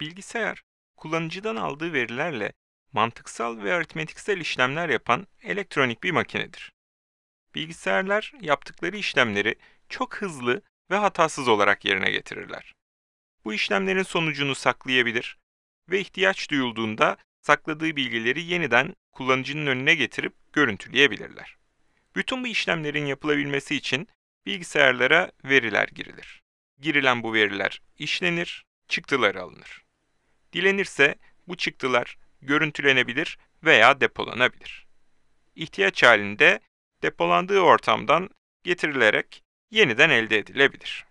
Bilgisayar, kullanıcıdan aldığı verilerle mantıksal ve aritmetiksel işlemler yapan elektronik bir makinedir. Bilgisayarlar yaptıkları işlemleri çok hızlı ve hatasız olarak yerine getirirler. Bu işlemlerin sonucunu saklayabilir ve ihtiyaç duyulduğunda sakladığı bilgileri yeniden kullanıcının önüne getirip görüntüleyebilirler. Bütün bu işlemlerin yapılabilmesi için bilgisayarlara veriler girilir. Girilen bu veriler işlenir, çıktıları alınır. Dilenirse bu çıktılar görüntülenebilir veya depolanabilir. İhtiyaç halinde depolandığı ortamdan getirilerek yeniden elde edilebilir.